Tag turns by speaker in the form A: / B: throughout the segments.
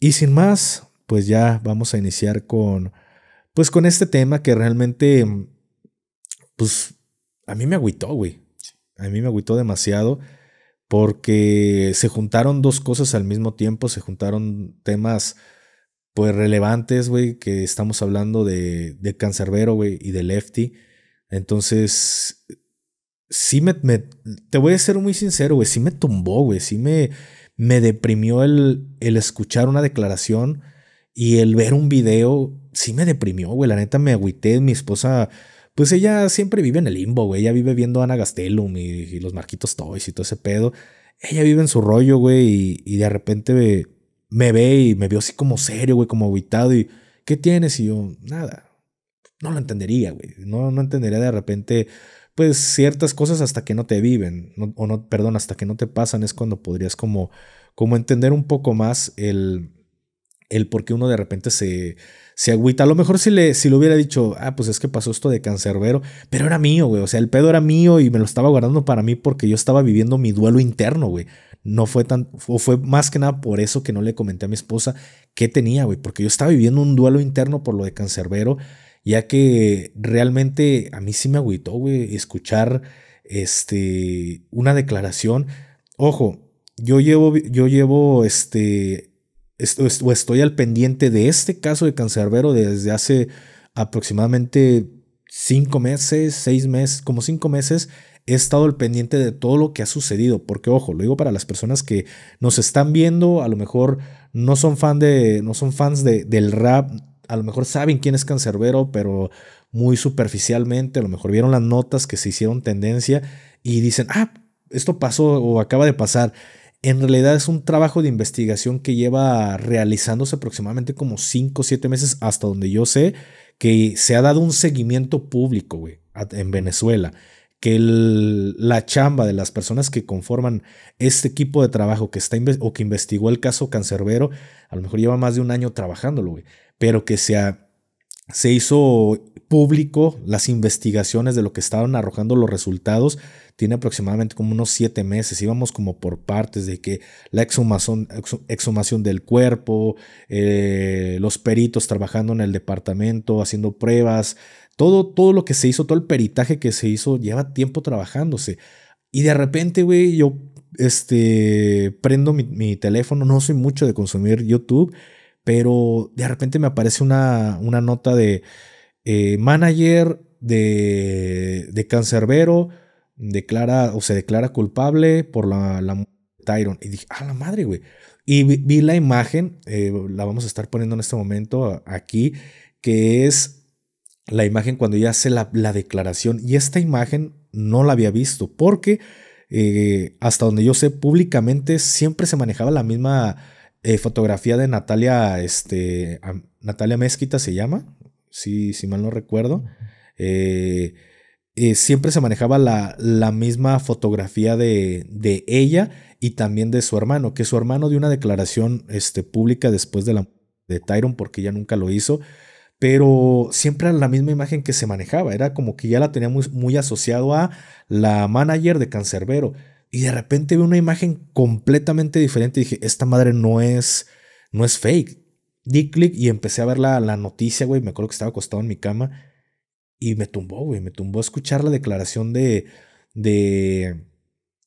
A: Y sin más, pues ya vamos a iniciar con, pues con este tema que realmente, pues a mí me agüitó, güey. A mí me agüitó demasiado porque se juntaron dos cosas al mismo tiempo, se juntaron temas pues relevantes, güey, que estamos hablando de, de Cancerbero, güey, y de Lefty. Entonces, sí me, te voy a ser muy sincero, güey, sí me tumbó, güey, sí me, me deprimió el, el escuchar una declaración y el ver un video, sí me deprimió, güey. La neta me agüité. Mi esposa, pues ella siempre vive en el limbo, güey. Ella vive viendo a Ana Gastelum y, los Marquitos Toys y todo ese pedo. Ella vive en su rollo, güey, y, de repente me, ve y me vio así como serio, güey, como agüitado. Y, ¿qué tienes? Y yo, nada. No lo entendería, güey. No, no entendería de repente pues, ciertas cosas hasta que no te viven, o no, perdón, hasta que no te pasan es cuando podrías como, como entender un poco más el, el por qué uno de repente se, se agüita. A lo mejor si le, si le hubiera dicho, ah, pues es que pasó esto de cancerbero, pero era mío, güey. O sea, el pedo era mío y me lo estaba guardando para mí porque yo estaba viviendo mi duelo interno, güey. No fue tan, o fue más que nada por eso que no le comenté a mi esposa qué tenía, güey, porque yo estaba viviendo un duelo interno por lo de cancerbero ya que realmente a mí sí me agüitó, escuchar este, una declaración. Ojo, yo llevo, yo llevo este, o estoy al pendiente de este caso de Cancerbero desde hace aproximadamente cinco meses, seis meses, como cinco meses. He estado al pendiente de todo lo que ha sucedido, porque ojo, lo digo para las personas que nos están viendo, a lo mejor no son fan de, no son fans de, del rap, a lo mejor saben quién es Cancerbero, pero muy superficialmente, a lo mejor vieron las notas que se hicieron tendencia y dicen, ah, esto pasó o acaba de pasar. En realidad es un trabajo de investigación que lleva realizándose aproximadamente como 5 o 7 meses, hasta donde yo sé que se ha dado un seguimiento público, en Venezuela que la chamba de las personas que conforman este equipo de trabajo que está o que investigó el caso Cancerbero, a lo mejor lleva más de un año trabajándolo, güey, pero que se hizo público las investigaciones de lo que estaban arrojando los resultados tiene aproximadamente como unos siete meses. Íbamos como por partes de que la exhumación, exhumación del cuerpo, eh, los peritos trabajando en el departamento, haciendo pruebas, todo, todo lo que se hizo, todo el peritaje que se hizo, lleva tiempo trabajándose. Y de repente, güey, yo este, prendo mi, mi, teléfono, no soy mucho de consumir YouTube, pero de repente me aparece una, una nota de eh, manager de, de Cancerbero declara o se declara culpable por la, la Tyron. Y dije, a ah, la madre, güey. Y vi, la imagen, eh, la vamos a estar poniendo en este momento aquí, que es la imagen cuando ella hace la, declaración. Y esta imagen no la había visto porque eh, hasta donde yo sé públicamente siempre se manejaba la misma fotografía de Natalia, este, Natalia Mezquita se llama, si, si mal no recuerdo. Eh, eh, siempre se manejaba la, la misma fotografía de, de, ella y también de su hermano, que su hermano dio una declaración este, pública después de la de Tyron, porque ella nunca lo hizo, pero siempre era la misma imagen que se manejaba, era como que ya la teníamos muy, asociado a la manager de Cancerbero, y de repente vi una imagen completamente diferente y dije, esta madre no es, no es fake, di clic y empecé a ver la, noticia, güey. Me acuerdo que estaba acostado en mi cama y me tumbó, güey. Me tumbó a escuchar la declaración de, de,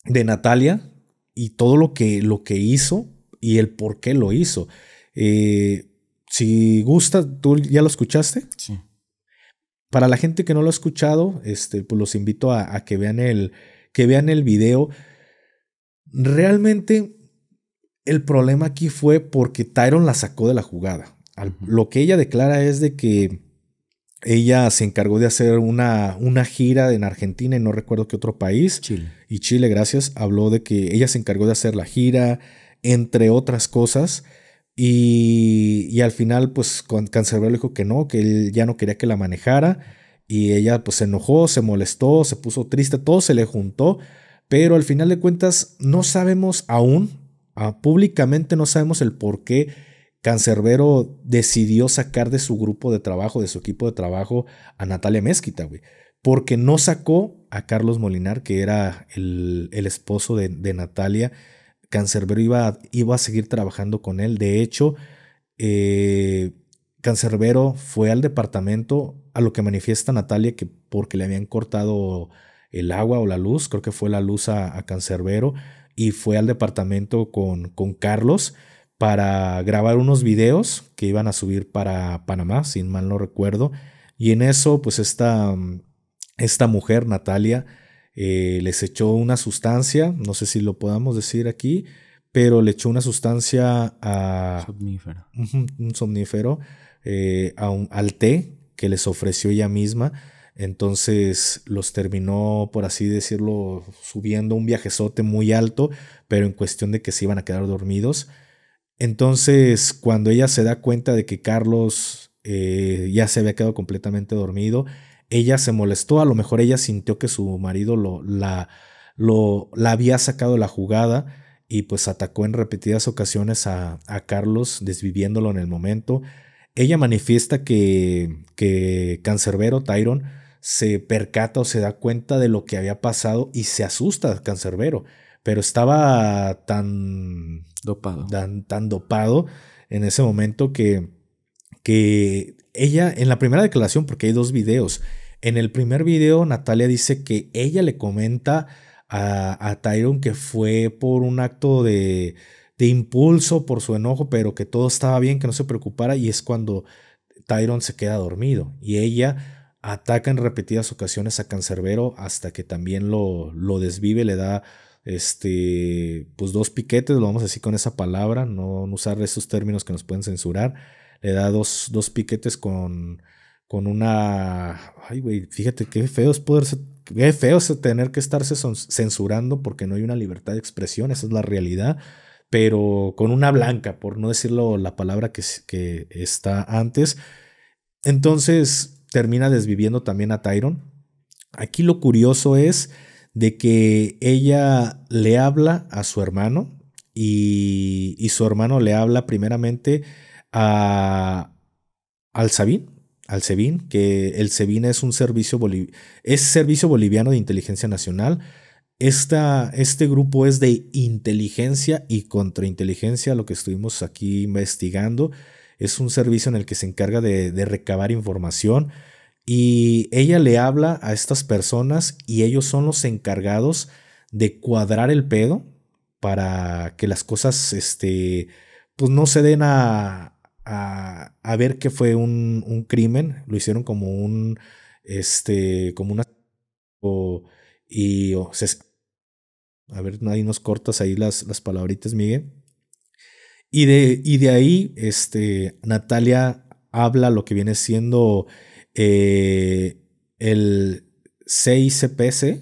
A: de Natalia y todo lo que, lo que hizo y el por qué lo hizo. Eh, si gusta, ¿tú ya lo escuchaste? Sí. Para la gente que no lo ha escuchado, este, pues los invito a, a que, vean el, que vean el video. Realmente el problema aquí fue porque Tyron la sacó de la jugada. Lo que ella declara es de que ella se encargó de hacer una, una gira en Argentina y no recuerdo qué otro país. Chile. Y Chile, gracias, habló de que ella se encargó de hacer la gira, entre otras cosas. Y, y al final, pues Cancerbero dijo que no, que él ya no quería que la manejara. Y ella pues se enojó, se molestó, se puso triste, todo se le juntó. Pero al final de cuentas, no sabemos aún, Ah, públicamente no sabemos el por qué Cancerbero decidió sacar de su grupo de trabajo, de su equipo de trabajo, a Natalia Mezquita, güey. Porque no sacó a Carlos Molinar, que era el, esposo de, Natalia. Cancerbero iba, iba, a seguir trabajando con él. De hecho, eh, Cancerbero fue al departamento, a lo que manifiesta Natalia, que porque le habían cortado el agua o la luz, creo que fue la luz a, a Cancerbero y fue al departamento con, con Carlos para grabar unos videos que iban a subir para Panamá, sin mal no recuerdo. Y en eso, pues esta, esta mujer, Natalia, eh, les echó una sustancia, no sé si lo podamos decir aquí, pero le echó una sustancia a... Un somnífero eh, a un, al té que les ofreció ella misma entonces los terminó, por así decirlo, subiendo un viajezote muy alto, pero en cuestión de que se iban a quedar dormidos. Entonces, cuando ella se da cuenta de que Carlos eh, ya se había quedado completamente dormido, ella se molestó, a lo mejor ella sintió que su marido la, había sacado de la jugada y pues atacó en repetidas ocasiones a, Carlos, desviviéndolo en el momento. Ella manifiesta que, que Cancerbero, Tyron, se percata o se da cuenta de lo que había pasado y se asusta Cancerbero. Pero estaba tan dopado. Tan, dopado en ese momento que, que ella, en la primera declaración, porque hay dos videos, en el primer video Natalia dice que ella le comenta a, a Tyron que fue por un acto de, de impulso, por su enojo, pero que todo estaba bien, que no se preocupara y es cuando Tyron se queda dormido y ella ataca en repetidas ocasiones a Cancerbero hasta que también lo, lo desvive, le da este, pues dos piquetes, lo vamos a decir con esa palabra, no usar esos términos que nos pueden censurar, le da dos, piquetes con, con una... Ay, güey, fíjate qué feo es poderse... Qué feo tener que estarse censurando porque no hay una libertad de expresión, esa es la realidad, pero con una blanca, por no decirlo la palabra que, que está antes. Entonces, termina desviviendo también a Tyron. Aquí lo curioso es de que ella le habla a su hermano y, su hermano le habla primeramente a, al Sabín, al SEBIN, que el SEBIN es un servicio, es servicio boliviano de inteligencia nacional. este grupo es de inteligencia y contrainteligencia, lo que estuvimos aquí investigando es un servicio en el que se encarga de, recabar información y ella le habla a estas personas y ellos son los encargados de cuadrar el pedo para que las cosas, este, pues no se den a, a, ver que fue un, crimen, lo hicieron como un, este, como una... O, y a ver, nadie nos cortas ahí las, las palabritas, Miguel. Y de, ahí, este, Natalia habla lo que viene siendo eh, el CICPC,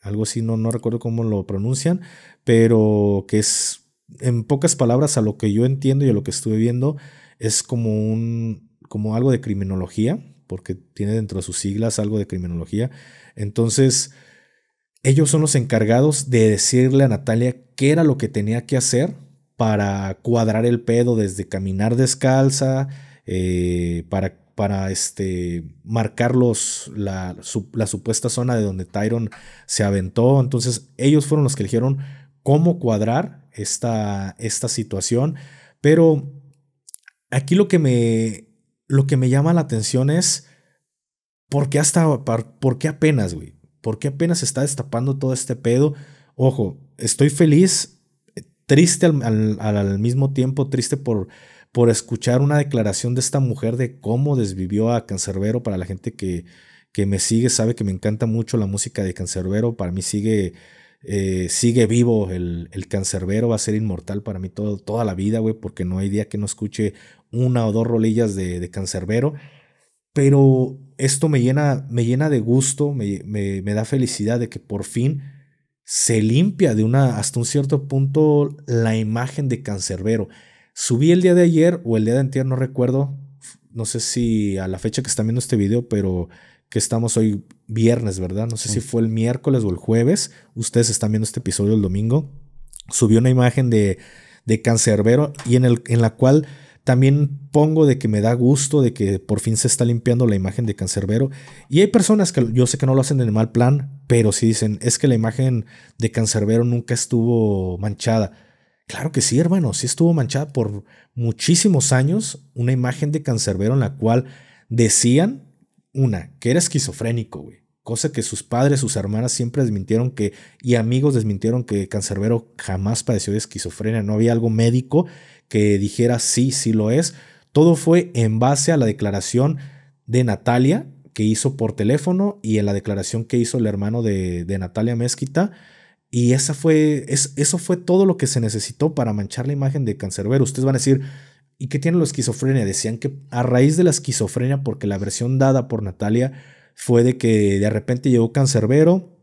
A: algo así, no, no recuerdo cómo lo pronuncian, pero que es, en pocas palabras, a lo que yo entiendo y a lo que estuve viendo, es como un, como algo de criminología, porque tiene dentro de sus siglas algo de criminología. Entonces, ellos son los encargados de decirle a Natalia qué era lo que tenía que hacer para cuadrar el pedo desde caminar descalza, eh, para, para este, marcar la, supuesta zona de donde Tyron se aventó. Entonces ellos fueron los que eligieron cómo cuadrar esta, esta situación. Pero aquí lo que, me, lo que me llama la atención es, ¿por qué, hasta, por qué apenas, güey? ¿Por qué apenas está destapando todo este pedo? Ojo, estoy feliz triste al, mismo tiempo, triste por, por escuchar una declaración de esta mujer de cómo desvivió a Cancerbero para la gente que, que me sigue, sabe que me encanta mucho la música de Cancerbero, para mí sigue... Eh, sigue vivo el, el cancerbero, va a ser inmortal para mí toda la vida, güey, porque no hay día que no escuche una o dos rolillas de, de cancerbero. Pero esto me llena, me llena de gusto, me, me, me da felicidad de que por fin se limpia de una hasta un cierto punto la imagen de Cancerbero. Subí el día de ayer o el día de antier, no recuerdo, no sé si a la fecha que están viendo este video, pero que estamos hoy viernes, ¿verdad? No sé si fue el miércoles o el jueves. Ustedes están viendo este episodio el domingo. Subió una imagen de, de Cancerbero y en, el, en la cual también pongo de que me da gusto de que por fin se está limpiando la imagen de Cancerbero. Y hay personas que yo sé que no lo hacen en el mal plan, pero sí dicen, es que la imagen de Cancerbero nunca estuvo manchada. Claro que sí, hermano, sí estuvo manchada por muchísimos años una imagen de Cancerbero en la cual decían, una, que era esquizofrénico, güey. Cosa que sus padres, sus hermanas siempre desmintieron que, y amigos desmintieron que Cancerbero jamás padeció de esquizofrenia, no había algo médico que dijera sí, sí lo es. Todo fue en base a la declaración de Natalia que hizo por teléfono y en la declaración que hizo el hermano de, Natalia Mezquita. Y esa fue, eso fue todo lo que se necesitó para manchar la imagen de Cancerbero. Ustedes van a decir, ¿y qué tiene la esquizofrenia? Decían que a raíz de la esquizofrenia, porque la versión dada por Natalia fue de que de repente llegó Cancerbero,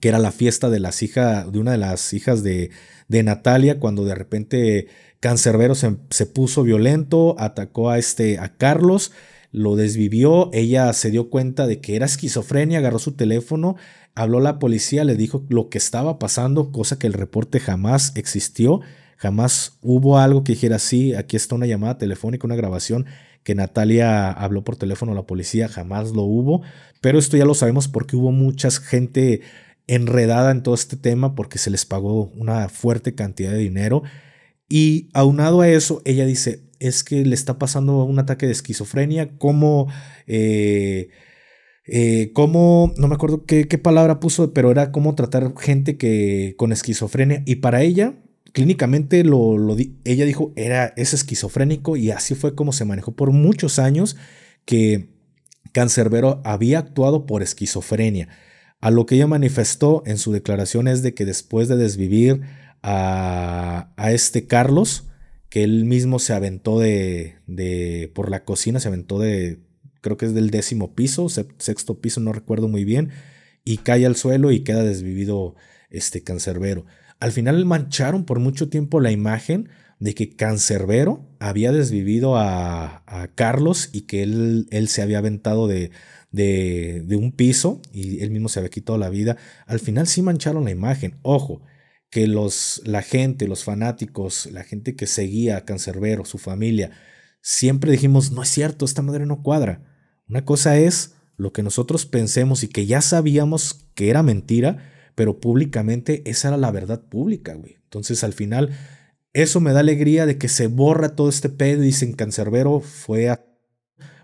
A: que era la fiesta de, las hijas de una de las hijas de, de Natalia, cuando de repente Cancerbero se, puso violento, atacó a, este, a Carlos, lo desvivió, ella se dio cuenta de que era esquizofrenia, agarró su teléfono, habló a la policía, le dijo lo que estaba pasando, cosa que el reporte jamás existió, jamás hubo algo que dijera, así. aquí está una llamada telefónica, una grabación que Natalia habló por teléfono a la policía, jamás lo hubo, pero esto ya lo sabemos porque hubo mucha gente enredada en todo este tema porque se les pagó una fuerte cantidad de dinero. Y aunado a eso, ella dice, es que le está pasando un ataque de esquizofrenia, como... Eh, eh, no me acuerdo qué, palabra puso, pero era cómo tratar gente que con esquizofrenia. Y para ella, clínicamente, lo, ella dijo, era, es esquizofrénico y así fue como se manejó por muchos años que Cancerbero había actuado por esquizofrenia. A lo que ella manifestó en su declaración es de que después de desvivir a, a este Carlos, que él mismo se aventó de, de, por la cocina, se aventó de, creo que es del décimo piso, sexto piso, no recuerdo muy bien, y cae al suelo y queda desvivido este cancerbero. Al final mancharon por mucho tiempo la imagen de que Cancerbero había desvivido a, a Carlos y que él, él se había aventado de, de, un piso y él mismo se había quitado la vida, al final sí mancharon la imagen. Ojo, que los, la gente, los fanáticos, la gente que seguía a Cancerbero, su familia, siempre dijimos, no es cierto, esta madre no cuadra. Una cosa es lo que nosotros pensemos y que ya sabíamos que era mentira, pero públicamente esa era la verdad pública, güey. Entonces al final, eso me da alegría de que se borra todo este pedo y dicen Cancerbero fue a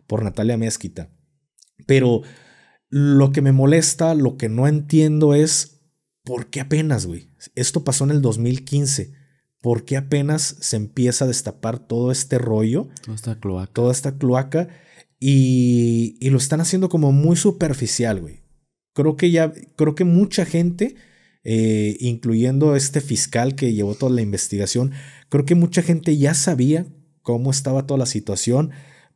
A: por Natalia Mezquita. Pero lo que me molesta, lo que no entiendo es por qué apenas, güey. Esto pasó en el 2015. ¿Por qué apenas se empieza a destapar todo este rollo? Toda esta cloaca. Toda esta cloaca. Y, y lo están haciendo como muy superficial, güey. Creo que ya, creo que mucha gente, eh, incluyendo este fiscal que llevó toda la investigación, creo que mucha gente ya sabía cómo estaba toda la situación,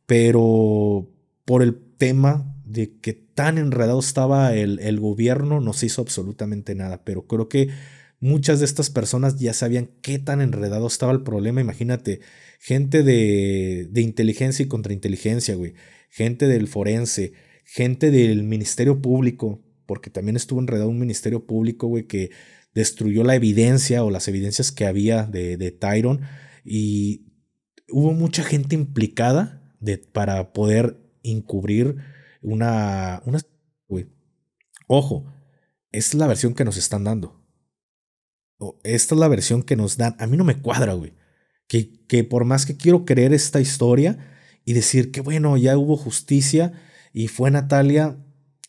A: pero por el tema, de que tan enredado estaba el, gobierno no se hizo absolutamente nada, pero creo que muchas de estas personas ya sabían qué tan enredado estaba el problema. Imagínate, gente de, inteligencia y contrainteligencia, güey. Gente del forense, gente del Ministerio Público, porque también estuvo enredado un Ministerio Público, güey, que destruyó la evidencia o las evidencias que había de, de Tyron. Y hubo mucha gente implicada de, para poder encubrir una, una güey. Ojo, esta es la versión que nos están dando. Esta es la versión que nos dan. A mí no me cuadra, güey. Que, que por más que quiero creer esta historia y decir que bueno, ya hubo justicia y fue Natalia,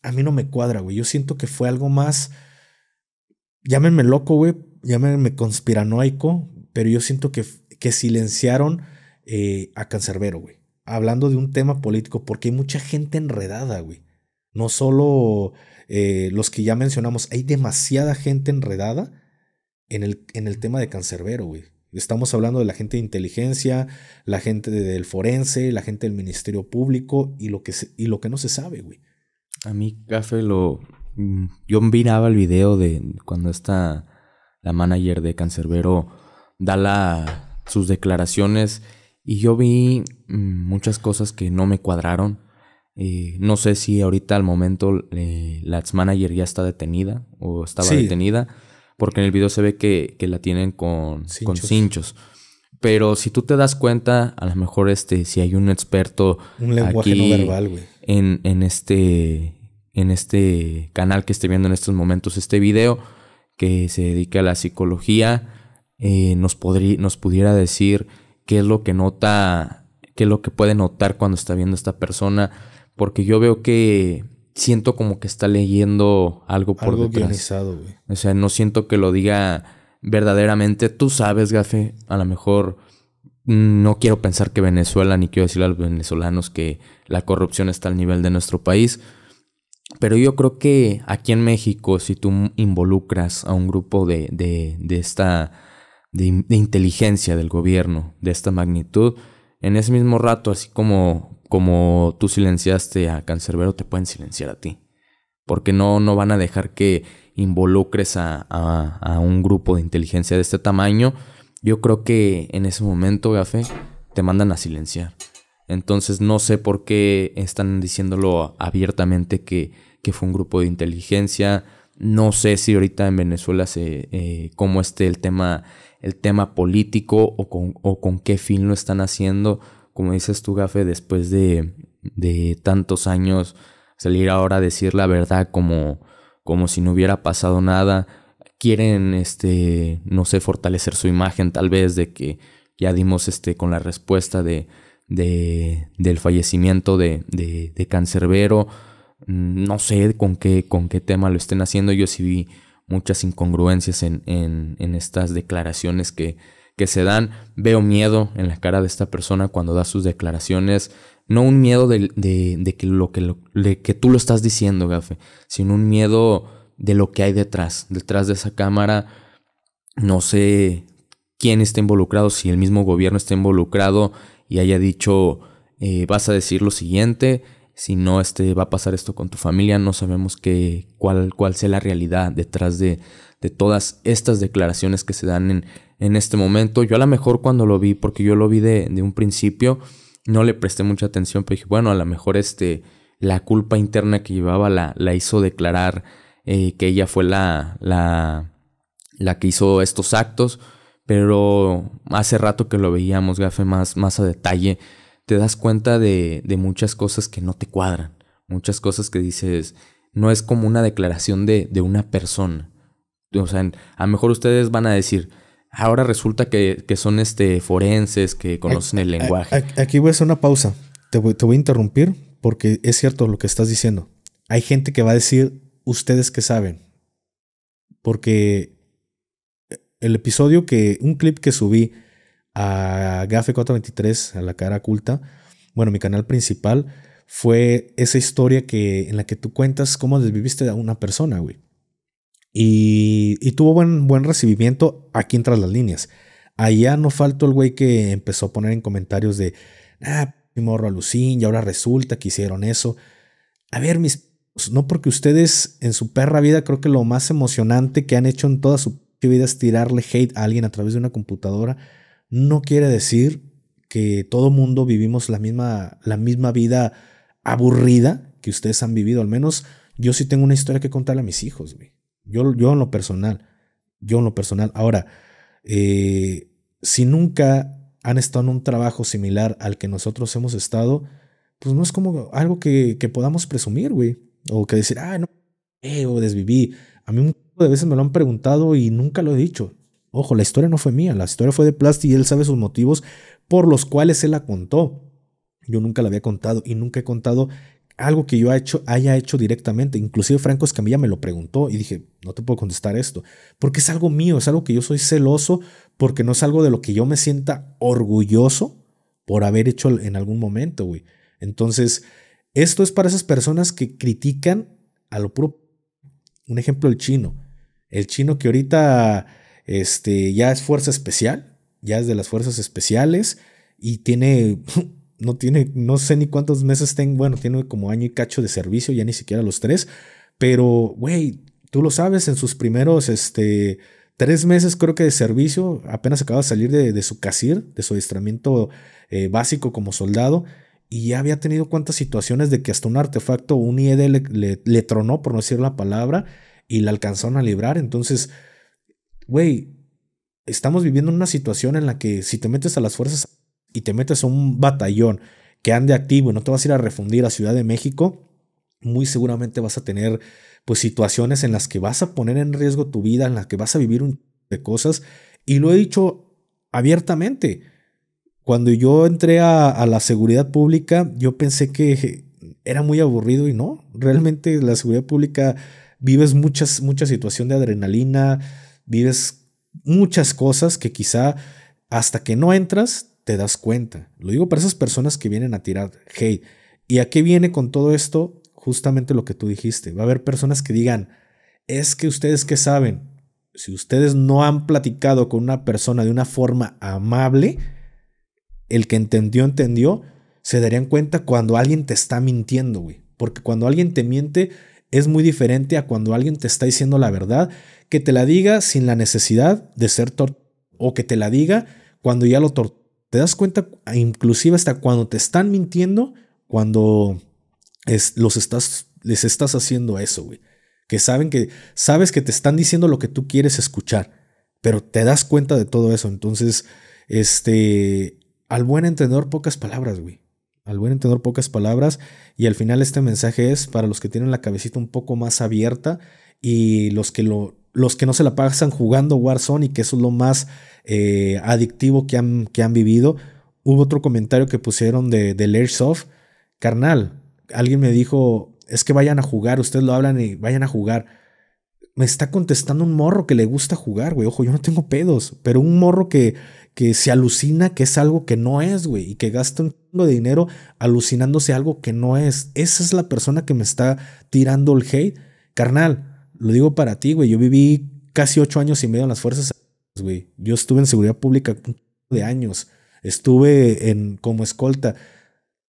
A: a mí no me cuadra, güey. Yo siento que fue algo más, llámenme loco, güey, llámenme conspiranoico, pero yo siento que, que silenciaron eh, a Cancerbero, güey hablando de un tema político, porque hay mucha gente enredada, güey. No solo eh, los que ya mencionamos, hay demasiada gente enredada en el, en el tema de cancerbero, güey. Estamos hablando de la gente de inteligencia, la gente del forense, la gente del Ministerio Público y lo que, y lo que no se sabe, güey. A mí,
B: Café, lo. Mm, yo miraba el video de cuando está la manager de Cancerbero da sus declaraciones y yo vi mm, muchas cosas que no me cuadraron. Eh, no sé si ahorita al momento eh, la ex manager ya está detenida o estaba detenida, porque en el video se ve que, la tienen con cinchos. con Pero si tú te das cuenta, a lo mejor este, si hay un experto un lenguaje no verbal, güey. En, en, este, en este canal que esté viendo en estos momentos este video, que se dedica a la psicología, eh, nos, nos pudiera decir qué es lo que nota, qué es lo que puede notar cuando está viendo esta persona, porque yo veo que siento como que está leyendo algo por algo detrás. O sea, no siento que lo diga verdaderamente. Tú sabes, Gafe, a lo mejor mm, no quiero pensar que Venezuela, ni quiero decirle a los venezolanos que la corrupción está al nivel de nuestro país. Pero yo creo que aquí en México, si tú involucras a un grupo de, de, de esta de, inteligencia del gobierno de esta magnitud, en ese mismo rato, así como, como tú silenciaste a Cancerbero, te pueden silenciar a ti. Porque no, no van a dejar que involucres a, un grupo de inteligencia de este tamaño. Yo creo que en ese momento, Gafe, te mandan a silenciar. Entonces no sé por qué están diciéndolo abiertamente que, que fue un grupo de inteligencia. No sé si ahorita en Venezuela se, eh, cómo esté el tema el tema político o con, o con qué fin lo están haciendo. Como dices tú, Gafe, después de, tantos años, salir ahora a decir la verdad como, como si no hubiera pasado nada. Quieren, este, no sé, fortalecer su imagen tal vez de que ya dimos este, con la respuesta de, del fallecimiento de, de, de Cancerbero. Mm, no sé con qué, con qué tema lo estén haciendo. Yo sí vi muchas incongruencias en, en, estas declaraciones que, que se dan. Veo miedo en la cara de esta persona cuando da sus declaraciones. No un miedo de, que, lo, que, que tú lo estás diciendo, Gafe, sino un miedo de lo que hay detrás. Detrás de esa cámara, no sé quién está involucrado, si el mismo gobierno está involucrado y haya dicho, eh, vas a decir lo siguiente, si no este, va a pasar esto con tu familia, no sabemos qué, cuál, cuál sea la realidad detrás de, de todas estas declaraciones que se dan en, en, este momento. Yo a lo mejor cuando lo vi, porque yo lo vi de, un principio, no le presté mucha atención, pero dije, bueno, a lo mejor este, la culpa interna que llevaba la, la hizo declarar eh, que ella fue la, la, la que hizo estos actos, pero hace rato que lo veíamos, gafe, más, más a detalle te das cuenta de, muchas cosas que no te cuadran, muchas cosas que dices, no es como una declaración de, una persona. O sea, a lo mejor ustedes van a decir, ahora resulta que, son este, forenses, que conocen el lenguaje.
A: Aquí voy a hacer una pausa. Te te voy a interrumpir porque es cierto lo que estás diciendo. Hay gente que va a decir, ustedes que saben. Porque eh, el episodio que, un clip que subí a Gafe423, a la cara oculta, bueno, mi canal principal, fue esa historia que, en la que tú cuentas cómo desviviste a una persona, güey. Y, tuvo buen, buen recibimiento aquí entre las Líneas. Allá no faltó el güey que empezó a poner en comentarios de, ah, mi morro alucín, y ahora resulta que hicieron eso. A ver, mis, pues, no porque ustedes en su perra vida creo que lo más emocionante que han hecho en toda su vida es tirarle hate a alguien a través de una computadora no quiere decir que todo mundo vivimos la misma, la misma vida aburrida que ustedes han vivido. Al menos yo sí tengo una historia que contarle a mis hijos, güey. Yo, yo en lo personal, yo en lo personal. Ahora, eh, si nunca han estado en un trabajo similar al que nosotros hemos estado, pues no es como algo que, podamos presumir, güey. O que decir, ah, no, eh, o desviví. A mí un de veces me lo han preguntado y nunca lo he dicho. Ojo, la historia no fue mía, la historia fue de Plasti y él sabe sus motivos por los cuales él la contó. Yo nunca la había contado y nunca he contado algo que yo hecho, haya hecho directamente. Inclusive Franco Escamilla me lo preguntó y dije, no te puedo contestar esto, porque es algo mío, es algo que yo soy celoso, porque no es algo de lo que yo me sienta orgulloso por haber hecho en algún momento, güey. Entonces, esto es para esas personas que critican a lo puro. Un ejemplo, el chino. El chino que ahorita este, ya es fuerza especial, ya es de las fuerzas especiales y tiene, no tiene, no sé ni cuántos meses tengo, bueno, tiene como año y cacho de servicio, ya ni siquiera los tres, pero, güey, tú lo sabes, en sus primeros, este, tres meses creo que de servicio, apenas acaba de salir de, su casir, de su adiestramiento eh, básico como soldado, y ya había tenido cuantas situaciones de que hasta un artefacto, un IED le, le, tronó, por no decir la palabra, y la alcanzaron a librar. Entonces, güey, estamos viviendo una situación en la que si te metes a las fuerzas y te metes a un batallón que ande activo y no te vas a ir a refundir a Ciudad de México, muy seguramente vas a tener pues situaciones en las que vas a poner en riesgo tu vida, en las que vas a vivir un de cosas y lo he dicho abiertamente. Cuando yo entré a, la seguridad pública, yo pensé que era muy aburrido y no, realmente la seguridad pública vives muchas mucha situación de adrenalina, vives muchas cosas que quizá hasta que no entras te das cuenta. Lo digo para esas personas que vienen a tirar hate. ¿Y a qué viene con todo esto? Justamente lo que tú dijiste. Va a haber personas que digan, es que ustedes que saben, si ustedes no han platicado con una persona de una forma amable, el que entendió, entendió, se darían cuenta cuando alguien te está mintiendo, güey. Porque cuando alguien te miente es muy diferente a cuando alguien te está diciendo la verdad, que te la diga sin la necesidad de ser torto o que te la diga cuando ya lo Te das cuenta inclusive hasta cuando te están mintiendo, cuando es, los estás, les estás haciendo eso, güey. Que saben que, sabes que te están diciendo lo que tú quieres escuchar, pero te das cuenta de todo eso. Entonces, este, al buen entrenador, pocas palabras, güey al buen entender pocas palabras y al final este mensaje es para los que tienen la cabecita un poco más abierta y los que lo los que no se la pasan jugando Warzone y que eso es lo más eh, adictivo que han, que han vivido. Hubo otro comentario que pusieron de, del Carnal, alguien me dijo, es que vayan a jugar, ustedes lo hablan y vayan a jugar. Me está contestando un morro que le gusta jugar, güey. Ojo, yo no tengo pedos, pero un morro que, que se alucina que es algo que no es, güey, y que gasta de dinero alucinándose algo que no es. Esa es la persona que me está tirando el hate. Carnal, lo digo para ti, güey. Yo viví casi ocho años y medio en las fuerzas, güey. Yo estuve en seguridad pública de años. Estuve en como escolta.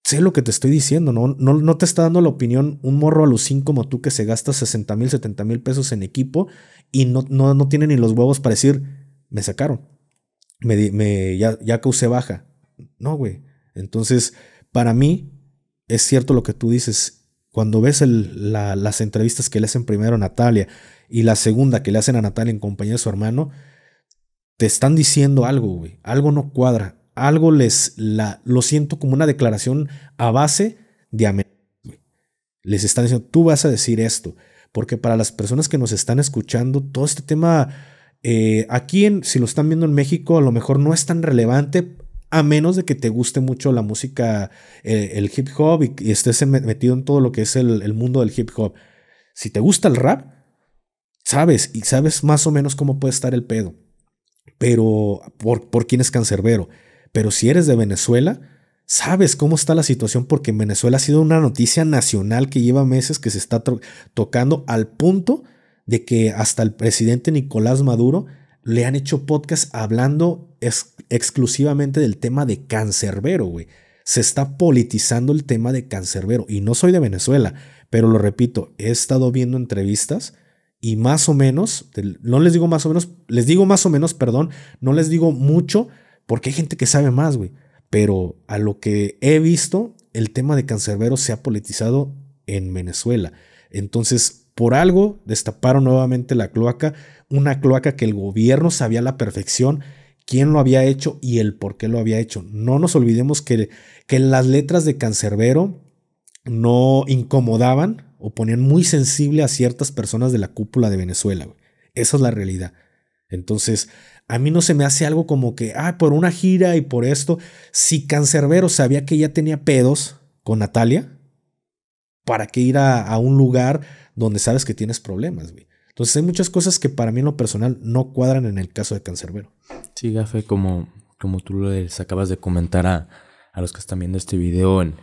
A: Sé lo que te estoy diciendo, ¿no? No, no te está dando la opinión un morro alucín como tú que se gasta 60 mil, 70 mil pesos en equipo y no, no, tiene ni los huevos para decir, me sacaron, me, me ya, ya causé baja. No, güey. Entonces, para mí, es cierto lo que tú dices. Cuando ves las entrevistas que le hacen primero a Natalia y la segunda que le hacen a Natalia en compañía de su hermano, te están diciendo algo, güey. Algo no cuadra. Algo les la, lo siento como una declaración a base de amenazas. Les están diciendo, tú vas a decir esto. Porque para las personas que nos están escuchando, todo este tema eh, aquí, si lo están viendo en México, a lo mejor no es tan relevante a menos de que te guste mucho la música, eh, el, hip hop y, estés metido en todo lo que es el, mundo del hip hop. Si te gusta el rap, sabes y sabes más o menos cómo puede estar el pedo. Pero por, por quién es cancerbero. Pero si eres de Venezuela, sabes cómo está la situación porque en Venezuela ha sido una noticia nacional que lleva meses que se está tocando al punto de que hasta el presidente Nicolás Maduro le han hecho podcast hablando es exclusivamente del tema de cancerbero, güey. Se está politizando el tema de cancerbero. Y no soy de Venezuela, pero lo repito, he estado viendo entrevistas y más o menos, no les digo más o menos, les digo más o menos, perdón, no les digo mucho porque hay gente que sabe más, güey. Pero a lo que he visto, el tema de cancerbero se ha politizado en Venezuela. Entonces, por algo destaparon nuevamente la cloaca, una cloaca que el gobierno sabía a la perfección quién lo había hecho y el por qué lo había hecho. No nos olvidemos que, que las letras de Cancerbero no incomodaban o ponían muy sensible a ciertas personas de la cúpula de Venezuela. Esa es la realidad. Entonces, a mí no se me hace algo como que, ah, por una gira y por esto. Si Cancerbero sabía que ya tenía pedos con Natalia, ¿para qué ir a, a un lugar donde sabes que tienes problemas, güey? Entonces hay muchas cosas que para mí en lo personal no cuadran en el caso de Cancerbero.
B: Sí, Gafe, como, como tú les acabas de comentar a, los que están viendo este video, en,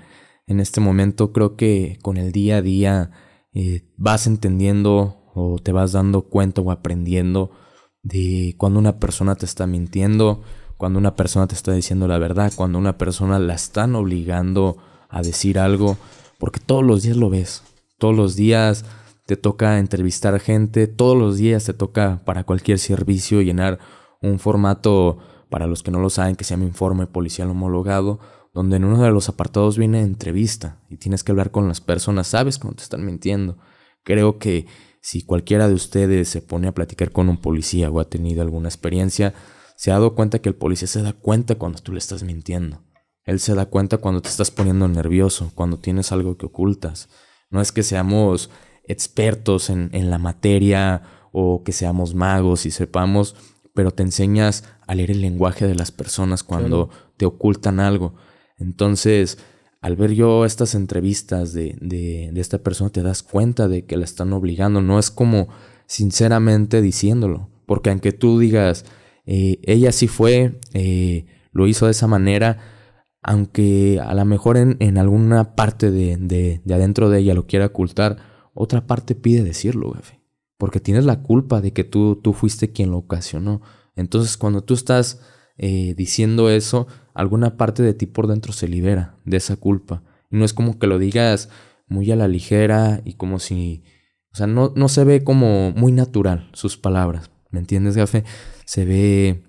B: este momento creo que con el día a día eh, vas entendiendo o te vas dando cuenta o aprendiendo de cuando una persona te está mintiendo, cuando una persona te está diciendo la verdad, cuando una persona la están obligando a decir algo, porque todos los días lo ves, todos los días te toca entrevistar gente, todos los días te toca para cualquier servicio llenar un formato, para los que no lo saben, que se llama informe policial homologado, donde en uno de los apartados viene entrevista y tienes que hablar con las personas, sabes cuando te están mintiendo. Creo que si cualquiera de ustedes se pone a platicar con un policía o ha tenido alguna experiencia, se ha dado cuenta que el policía se da cuenta cuando tú le estás mintiendo. Él se da cuenta cuando te estás poniendo nervioso, cuando tienes algo que ocultas. No es que seamos expertos en, la materia o que seamos magos y sepamos, pero te enseñas a leer el lenguaje de las personas cuando te ocultan algo. Entonces, al ver yo estas entrevistas de, esta persona, te das cuenta de que la están obligando. No es como sinceramente diciéndolo. Porque aunque tú digas, eh, ella sí fue, eh, lo hizo de esa manera, aunque a lo mejor en, alguna parte de, de, adentro de ella lo quiera ocultar, otra parte pide decirlo, Gafe, Porque tienes la culpa de que tú, tú fuiste quien lo ocasionó. Entonces, cuando tú estás eh, diciendo eso, alguna parte de ti por dentro se libera de esa culpa. Y no es como que lo digas muy a la ligera y como si... O sea, no, no se ve como muy natural sus palabras. ¿Me entiendes, Gafe? Se ve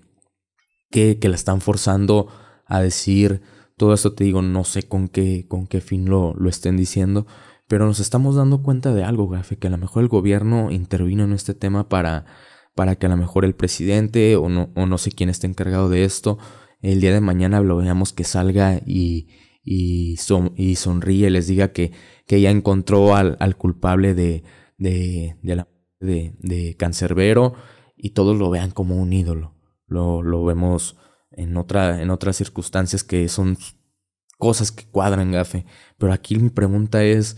B: que, que la están forzando a decir todo esto. Te digo, no sé con qué, con qué fin lo, lo estén diciendo pero nos estamos dando cuenta de algo, Gafe, que a lo mejor el gobierno intervino en este tema para, para que a lo mejor el presidente o no, o no sé quién esté encargado de esto, el día de mañana lo veamos que salga y, y, y sonríe, les diga que, que ya encontró al, culpable de, de, Cancerbero y todos lo vean como un ídolo. Lo, lo vemos en, otra, en otras circunstancias que son cosas que cuadran, gafe. Pero aquí mi pregunta es,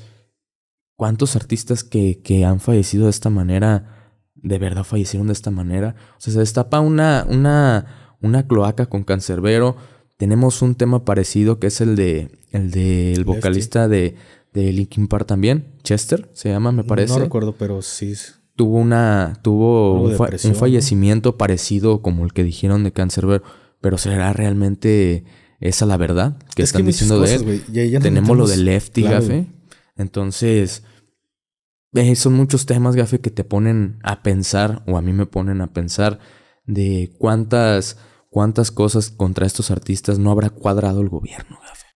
B: ¿Cuántos artistas que, han fallecido de esta manera, de verdad fallecieron de esta manera? O sea, se destapa una, una, una cloaca con cancerbero. Tenemos un tema parecido que es el de el del vocalista de, de Linkin Park también, Chester, se llama, me parece. No recuerdo, pero sí. Tuvo una tuvo un, fallecimiento parecido como el que dijeron de Cancerbero, pero será realmente esa la verdad que están diciendo de él. Tenemos lo de Lefty, claro. Entonces, eh, son muchos temas, Gafe, que te ponen a pensar, o a mí me ponen a pensar, de cuántas, cuántas cosas contra estos artistas no habrá cuadrado el gobierno, Gafe.